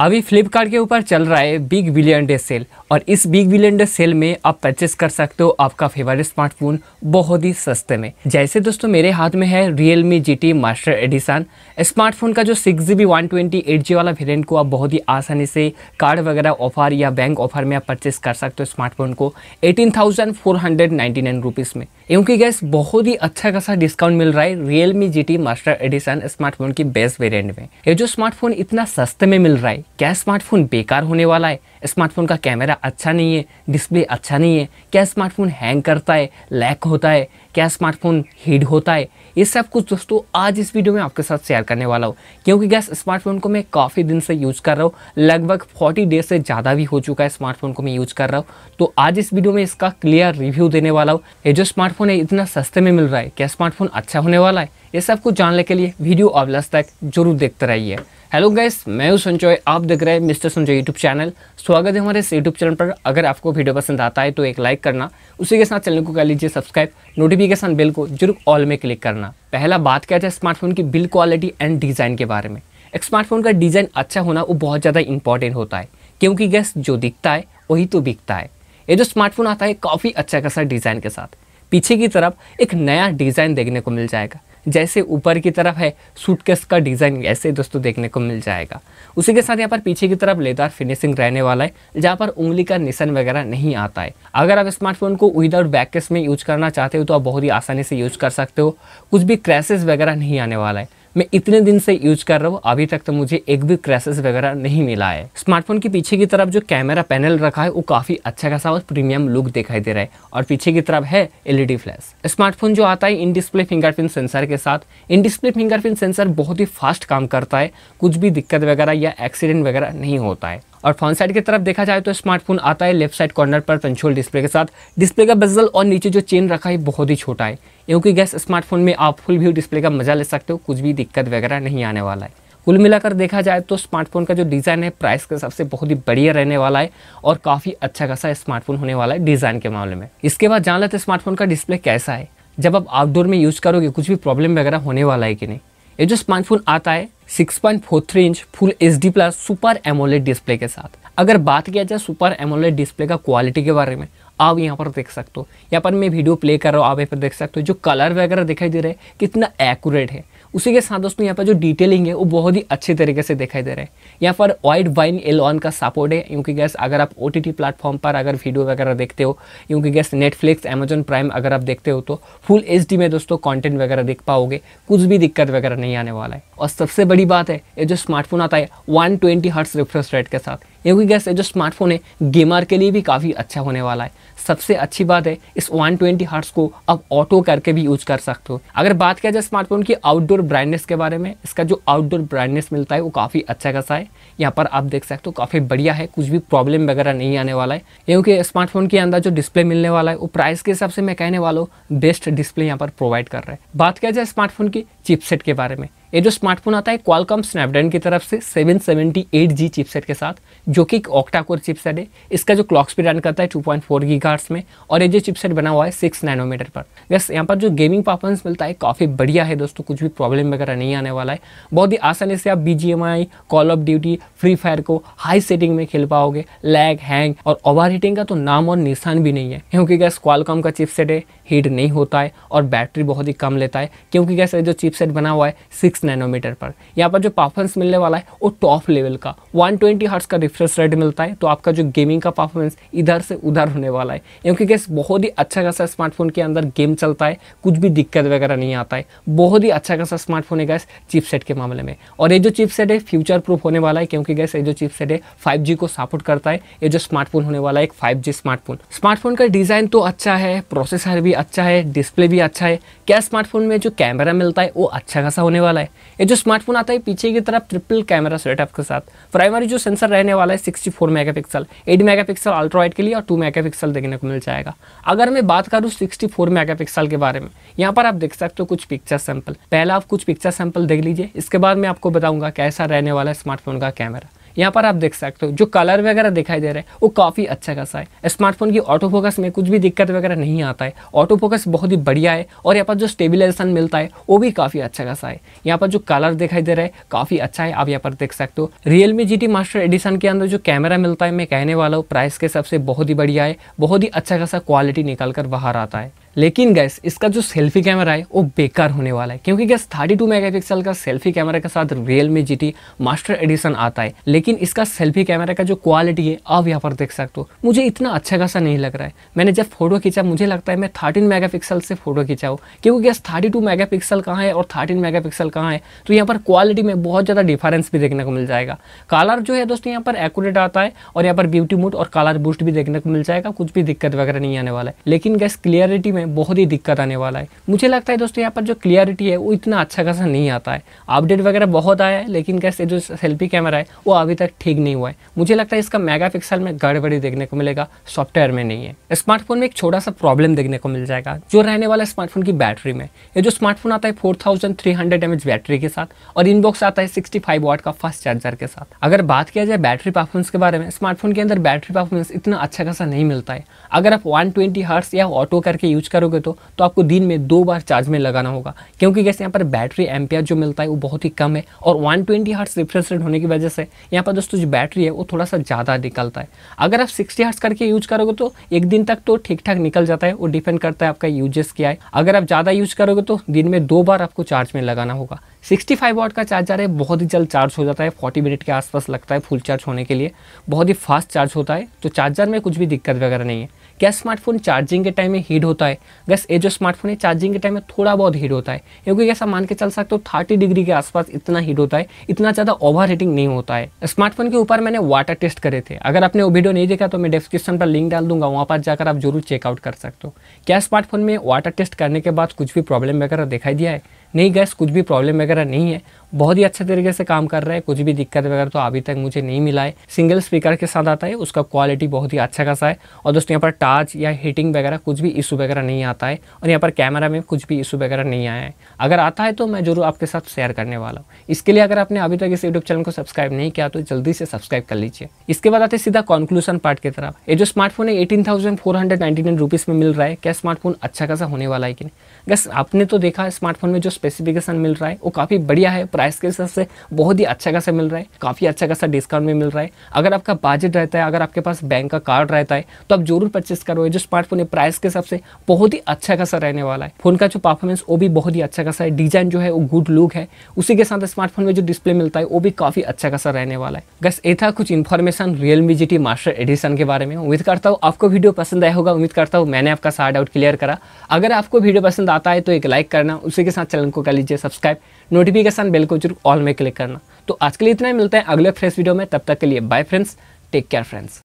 अभी फ्लिपकार्ट के ऊपर चल रहा है बिग बिलियन डे सेल और इस बिग बिलियन डे सेल में आप परचेस कर सकते हो आपका फेवरेट स्मार्टफोन बहुत ही सस्ते में जैसे दोस्तों मेरे हाथ में है Realme G T master edition smartphone का जो six G B one twenty eight G वाला वेरियंट को आप बहुत ही आसानी से कार्ड वगैरह ऑफर या बैंक ऑफर में आप परचेस कर सकते हो स्मार्टफोन को eighteen thousand four hundred ninety nine rupees में क्योंकि गैस बहुत ही अच्छा खासा डिस्काउंट मिल रहा है Realme G T master edition smartphone की बेस्ट वेरियंट में ये जो स्मार्टफोन इतना सस्ते में मिल रहा है क्या स्मार्टफ़ोन बेकार होने वाला है स्मार्टफ़ोन का कैमरा अच्छा नहीं है डिस्प्ले अच्छा नहीं है क्या स्मार्टफ़ोन हैंग करता है लैक होता है क्या स्मार्टफ़ोन हीड होता है ये सब कुछ दोस्तों आज इस वीडियो में आपके साथ शेयर करने वाला हूँ क्योंकि गैस स्मार्टफ़ोन को मैं काफ़ी दिन से यूज़ कर रहा हूँ लगभग 40 डेज से ज़्यादा भी हो चुका है स्मार्टफ़ोन को मैं यूज़ कर रहा हूँ तो आज इस वीडियो में इसका क्लियर रिव्यू देने वाला हूँ ये जो स्मार्टफ़ोन है इतना सस्ते में मिल रहा है क्या स्मार्टफ़ोन अच्छा होने वाला है ये सब कुछ जानने के लिए वीडियो अब तक जरूर देखते रहिए हेलो गैस मैं हूं संजय आप देख रहे हैं मिस्टर संजय यूट्यूब चैनल स्वागत है हमारे इस यूट्यूब चैनल पर अगर आपको वीडियो पसंद आता है तो एक लाइक करना उसी के साथ चैनल को कर लीजिए सब्सक्राइब नोटिफिकेशन बेल को जरूर ऑल में क्लिक करना पहला बात किया जाए स्मार्टफोन की बिल्ड क्वालिटी एंड डिज़ाइन के बारे में एक स्मार्टफोन का डिज़ाइन अच्छा होना वो बहुत ज़्यादा इंपॉर्टेंट होता है क्योंकि गैस जो दिखता है वही तो बिकता है ये जो स्मार्टफोन आता है काफ़ी अच्छा खासा डिज़ाइन के साथ पीछे की तरफ एक नया डिज़ाइन देखने को मिल जाएगा जैसे ऊपर की तरफ है सूटकेस का डिज़ाइन ऐसे दोस्तों देखने को मिल जाएगा उसी के साथ यहाँ पर पीछे की तरफ लेदार फिनिशिंग रहने वाला है जहाँ पर उंगली का निशान वगैरह नहीं आता है अगर आप स्मार्टफोन को विदाउट बैक केस में यूज करना चाहते हो तो आप बहुत ही आसानी से यूज कर सकते हो कुछ भी क्रैसेस वगैरह नहीं आने वाला है मैं इतने दिन से यूज कर रहा हूँ अभी तक तो मुझे एक भी क्रैसेस वगैरह नहीं मिला है स्मार्टफोन के पीछे की तरफ जो कैमरा पैनल रखा है वो काफ़ी अच्छा खासा और प्रीमियम लुक दिखाई दे रहा है और पीछे की तरफ है एलईडी फ्लैश स्मार्टफोन जो आता है इन डिस्प्ले फिंगरप्रिंट सेंसर के साथ इन डिस्प्ले फिंगरप्रिंट सेंसर बहुत ही फास्ट काम करता है कुछ भी दिक्कत वगैरह या एक्सीडेंट वगैरह नहीं होता है और फ्रंट साइड की तरफ देखा जाए तो स्मार्टफोन आता है लेफ्ट साइड कॉर्नर पर पंचोल डिस्प्ले के साथ डिस्प्ले का बेजल और नीचे जो चेन रखा है बहुत ही छोटा है क्योंकि गैस स्मार्टफोन में आप फुल व्यू डिस्प्ले का मजा ले सकते हो कुछ भी दिक्कत वगैरह नहीं आने वाला है कुल मिलाकर देखा जाए तो स्मार्टफोन का जो डिज़ाइन है प्राइस के हिसाब से बहुत ही बढ़िया रहने वाला है और काफ़ी अच्छा खासा स्मार्टफोन होने वाला है डिज़ाइन के मामले में इसके बाद जान लेते हैं स्मार्टफोन का डिस्प्ले कैसा है जब आप आउटडोर में यूज़ करोगे कुछ भी प्रॉब्लम वगैरह होने वाला है कि नहीं ये जो स्मार्टफोन आता है 6.43 inch full H D plus super AMOLED display के साथ अगर बात किया जाए सुपर एमोलेड डिस्प्ले का क्वालिटी के बारे में आप यहाँ पर देख सकते हो यहाँ पर मैं वीडियो प्ले कर रहा हूँ आप यहाँ पर देख सकते हो जो कलर वगैरह दिखाई दे रहे हैं कितना एक्यूरेट है उसी के साथ दोस्तों यहाँ पर जो डिटेलिंग है वो बहुत ही अच्छे तरीके से दिखाई दे रहा है यहाँ पर वाइड वाइन ऑन का सपोर्ट है क्योंकि गैस अगर आप ओ टी प्लेटफॉर्म पर अगर वीडियो वगैरह देखते हो क्योंकि गैस नेटफ्लिक्स अमेजन प्राइम अगर आप देखते हो तो फुल एच में दोस्तों कॉन्टेंट वगैरह देख पाओगे कुछ भी दिक्कत वगैरह नहीं आने वाला है और सबसे बड़ी बात है ये जो स्मार्टफोन आता है one twenty hertz refresh rate के साथ क्योंकि गैस जो स्मार्टफोन है गेमर के लिए भी काफ़ी अच्छा होने वाला है सबसे अच्छी बात है इस 120 ट्वेंटी को आप ऑटो करके भी यूज कर सकते हो अगर बात किया जाए स्मार्टफोन की आउटडोर ब्राइटनेस के बारे में इसका जो आउटडोर ब्राइटनेस मिलता है वो काफ़ी अच्छा खासा है यहाँ पर आप देख सकते हो काफ़ी बढ़िया है कुछ भी प्रॉब्लम वगैरह नहीं आने वाला है क्योंकि स्मार्टफोन के अंदर जो डिस्प्ले मिलने वाला है वो प्राइस के हिसाब से मैं कहने वाला हूँ बेस्ट डिस्प्ले यहाँ पर प्रोवाइड कर रहा है बात किया जाए स्मार्टफोन की चिपसेट के बारे में ये जो स्मार्टफोन आता है क्वालकॉम स्नैपड्रैगन की तरफ से 778G चिपसेट के साथ जो कि एक ऑक्टा कोर चिपसेट है इसका जो क्लॉक स्पीड रन करता है 2.4 पॉइंट में और ये जो चिपसेट बना हुआ है 6 नैनोमीटर पर बस यहाँ पर जो गेमिंग परफॉर्मेंस मिलता है काफ़ी बढ़िया है दोस्तों कुछ भी प्रॉब्लम वगैरह नहीं आने वाला है बहुत ही आसानी से आप बी call of duty free fire को हाई सेटिंग में खेल पाओगे लैग हैंग और ओवर का तो नाम और निशान भी नहीं है क्योंकि गैस क्वालकॉम का चिपसेट है हीट नहीं होता है और बैटरी बहुत ही कम लेता है क्योंकि गैस जो चिपसेट बना हुआ है सिक्स सिक्स नैनोमीटर पर यहाँ पर जो परफॉर्मेंस मिलने वाला है वो टॉप लेवल का 120 ट्वेंटी का रिफ्रेश रेट मिलता है तो आपका जो गेमिंग का परफॉर्मेंस इधर से उधर होने वाला है क्योंकि गैस बहुत ही अच्छा खासा स्मार्टफोन के अंदर गेम चलता है कुछ भी दिक्कत वगैरह नहीं आता है बहुत ही अच्छा खासा स्मार्टफोन है गैस चिपसेट के मामले में और ये जो चिपसेट है फ्यूचर प्रूफ होने वाला है क्योंकि गैस ये जो चिपसेट है फाइव को सपोर्ट करता है ये जो स्मार्टफोन होने वाला है एक फाइव स्मार्टफोन स्मार्टफोन का डिज़ाइन तो अच्छा है प्रोसेसर भी अच्छा है डिस्प्ले भी अच्छा है क्या स्मार्टफोन में जो कैमरा मिलता है वो अच्छा खासा होने वाला है ये जो स्मार्टफोन आता है पीछे की तरफ ट्रिपल कैमरा सेटअप के साथ प्राइमरी जो सेंसर रहने वाला है 64 एट मेगा पिक्सल अल्ट्रावाइट के लिए और 2 मेगापिक्सल देखने को मिल जाएगा अगर मैं बात करूँ 64 मेगापिक्सल के बारे में यहाँ पर आप देख सकते हो कुछ पिक्चर सैंपल पहले आप कुछ पिक्चर सैंपल देख लीजिए इसके बाद मैं आपको बताऊँगा कैसा रहने वाला है स्मार्टफोन का कैमरा यहाँ पर आप देख सकते हो जो कलर वगैरह दिखाई दे रहा है वो काफ़ी अच्छा खासा है स्मार्टफोन की ऑटो फोकस में कुछ भी दिक्कत वगैरह नहीं आता है ऑटो फोकस बहुत ही बढ़िया है और यहाँ पर जो स्टेबिलाइजेशन मिलता है वो भी काफ़ी अच्छा खासा है यहाँ पर जो कलर दिखाई दे रहा है काफ़ी अच्छा है आप यहाँ पर देख सकते हो रियलमी जी मास्टर एडिशन के अंदर जो कैमरा मिलता है मैं कहने वाला हूँ प्राइस के हिसाब से बहुत ही बढ़िया है बहुत ही अच्छा खासा क्वालिटी निकाल कर बाहर आता है लेकिन गैस इसका जो सेल्फी कैमरा है वो बेकार होने वाला है क्योंकि गैस 32 मेगापिक्सल का सेल्फी कैमरा के साथ Realme G master edition आता है लेकिन इसका सेल्फी कैमरा का जो क्वालिटी है आप यहाँ पर देख सकते हो मुझे इतना अच्छा खासा नहीं लग रहा है मैंने जब फोटो खींचा मुझे लगता है मैं थर्टीन मेगा से फोटो खींचा हूँ क्योंकि गैस थर्टी टू मेगा कहाँ है और थर्टीन मेगा कहाँ है तो यहाँ पर क्वालिटी में बहुत ज़्यादा डिफरेंस भी देखने को मिल जाएगा कलर जो है दोस्तों यहाँ पर एक्यूरेट आता है और यहाँ पर ब्यूटी मूड और कलर बूस्ट भी देखने को मिल जाएगा कुछ भी दिक्कत वगैरह नहीं आने वाला है लेकिन गैस क्लियरिटी में में बहुत ही दिक्कत आने वाला है मुझे लगता है दोस्तों यहाँ पर जो क्लियरिटी है वो इतना अच्छा खासा नहीं आता है अपडेट वगैरह बहुत आया है लेकिन कैसे जो सेल्फी कैमरा है वो अभी तक ठीक नहीं हुआ है मुझे लगता है इसका मेगा में गड़बड़ी देखने को मिलेगा सॉफ्टवेयर में नहीं है स्मार्टफोन में एक छोटा सा प्रॉब्लम देखने को मिल जाएगा जो रहने वाला स्मार्टफोन की बैटरी में ये जो स्मार्टफोन आता है four thousand three hundred M H battery के साथ और इनबॉक्स आता है सिक्सटी फाइव का फास्ट चार्जर के साथ अगर बात किया जाए बैटरी परफॉर्मेंस के बारे में स्मार्टफोन के अंदर बैटरी परफॉर्मेंस इतना अच्छा खासा नहीं मिलता है अगर आप वन ट्वेंटी या ऑटो करके यूज कर करोगे तो तो आपको दिन में दो बार चार्ज में लगाना होगा क्योंकि कैसे यहाँ पर बैटरी एम्पियर जो मिलता है वो बहुत ही कम है और 120 ट्वेंटी हर्ट्स रिफ्रेश रेट होने की वजह से यहाँ पर दोस्तों जो बैटरी है वो थोड़ा सा ज़्यादा निकलता है अगर आप सिक्सटी हर्ट्स करके यूज करोगे तो एक दिन तक तो ठीक ठाक निकल जाता है वो डिपेंड करता है आपका यूजेस क्या है अगर आप ज़्यादा यूज करोगे तो दिन में दो बार आपको चार्ज में लगाना होगा 65 फाइव का चार्जर है बहुत ही जल्द चार्ज हो जाता है 40 मिनट के आसपास लगता है फुल चार्ज होने के लिए बहुत ही फास्ट चार्ज होता है तो चार्जर में कुछ भी दिक्कत वगैरह नहीं है क्या स्मार्टफोन चार्जिंग के टाइम में हीट होता है गैस ये जो स्मार्टफोन है चार्जिंग के टाइम में थोड़ा बहुत हीट होता है क्योंकि ऐसा मान के चल सकते हो थर्टी डिग्री के आसपास इतना हीट होता है इतना ज़्यादा ओवर हीटिंग नहीं होता है स्मार्टफोन के ऊपर मैंने वाटर टेस्ट करे थे अगर आपने वो वीडियो नहीं देखा तो मैं डिस्क्रिप्शन पर लिंक डाल दूंगा वहाँ पर जाकर आप जरूर चेकआउट कर सकते हो क्या स्मार्टफोन में वाटर टेस्ट करने के बाद कुछ भी प्रॉब्लम वगैरह दिखाई दिया है नहीं गैस कुछ भी प्रॉब्लम वगैरह नहीं है बहुत ही अच्छे तरीके से काम कर रहा है कुछ भी दिक्कत वगैरह तो अभी तक मुझे नहीं मिला है सिंगल स्पीकर के साथ आता है उसका क्वालिटी बहुत ही अच्छा खासा है और दोस्तों यहाँ पर टाच या हीटिंग वगैरह कुछ भी इशू वगैरह नहीं आता है और यहाँ पर कैमरा में कुछ भी इशू वगैरह नहीं आया है अगर आता है तो मैं जरूर आपके साथ शेयर करने वाला हूँ इसके लिए अगर आपने अभी तक इस यूट्यूब चैनल को सब्सक्राइब नहीं किया तो जल्दी से सब्सक्राइब कर लीजिए इसके बाद आते सीधा कॉन्क्लूसन पार्ट की तरफ ये जो स्मार्टफोन है eighteen thousand four hundred ninety nine में मिल रहा है क्या स्मार्टफोन अच्छा खासा होने वाला है कि नहीं गैस आपने तो देखा स्मार्टफोन में जो स्पेसिफिकेशन मिल रहा है वो काफ़ी बढ़िया है प्राइस के हिसाब से बहुत ही अच्छा खासा मिल रहा है काफ़ी अच्छा खासा डिस्काउंट में मिल रहा है अगर आपका बजट रहता है अगर आपके पास बैंक का कार्ड रहता है तो आप जरूर परचेस करो जो स्मार्टफोन है प्राइस के हिसाब से बहुत ही अच्छा खासा रहने वाला है फोन का जो परफॉर्मेंस वो भी बहुत ही अच्छा खासा है डिजाइन जो है वो गुड लुक है उसी के साथ स्मार्टफोन में जो डिस्प्ले मिलता है वो भी काफ़ी अच्छा खासा रहने वाला है बस ये था कुछ information Realme G T master edition के बारे में उम्मीद करता हूँ आपको वीडियो पसंद आया होगा उम्मीद करता हूँ मैंने आपका सारा डाउट क्लियर करा अगर आपको वीडियो पसंद आता है तो एक लाइक करना उसी के साथ चैनल चैनल को कर लीजिए सब्सक्राइब नोटिफिकेशन बेल को जरूर ऑल में क्लिक करना तो आज के लिए इतना ही मिलता है अगले फ्रेश वीडियो में तब तक के लिए bye friends take care friends